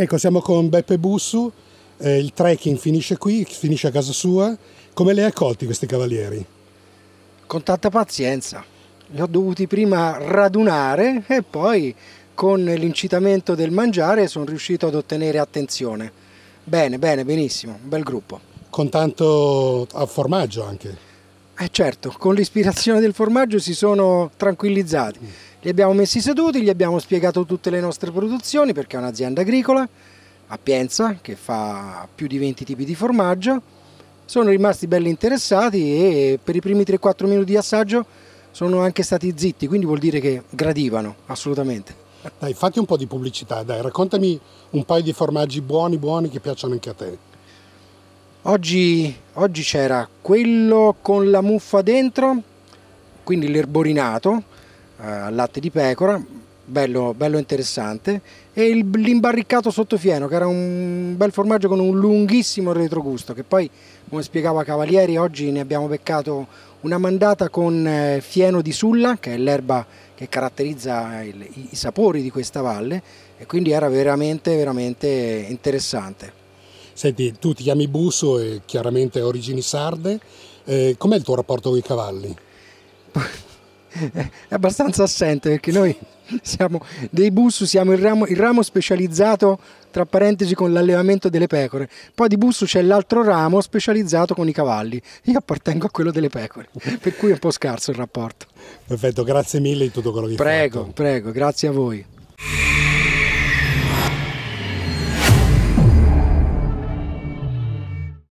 Ecco, siamo con Beppe Bussu, eh, il trekking finisce qui, finisce a casa sua. Come li hai accolti questi cavalieri? Con tanta pazienza. Li ho dovuti prima radunare e poi con l'incitamento del mangiare sono riuscito ad ottenere attenzione. Bene, bene, benissimo, un bel gruppo. Con tanto formaggio anche. Eh certo, con l'ispirazione del formaggio si sono tranquillizzati li abbiamo messi seduti, gli abbiamo spiegato tutte le nostre produzioni perché è un'azienda agricola a Pienza che fa più di 20 tipi di formaggio. Sono rimasti belli interessati e per i primi 3-4 minuti di assaggio sono anche stati zitti, quindi vuol dire che gradivano assolutamente. Dai, fatti un po' di pubblicità, dai, raccontami un paio di formaggi buoni, buoni che piacciono anche a te. Oggi, oggi c'era quello con la muffa dentro, quindi l'erborinato, eh, al latte di pecora, bello, bello interessante, e l'imbarriccato fieno, che era un bel formaggio con un lunghissimo retrogusto che poi, come spiegava Cavalieri, oggi ne abbiamo beccato una mandata con eh, fieno di sulla, che è l'erba che caratterizza il, i, i sapori di questa valle, e quindi era veramente, veramente interessante. Senti, tu ti chiami Busso e chiaramente origini sarde, eh, com'è il tuo rapporto con i cavalli? è abbastanza assente perché noi siamo dei bus, siamo il ramo, il ramo specializzato tra parentesi con l'allevamento delle pecore, poi di bus c'è l'altro ramo specializzato con i cavalli, io appartengo a quello delle pecore, per cui è un po' scarso il rapporto. Perfetto, grazie mille di tutto quello che prego, hai fatto. Prego, prego, grazie a voi.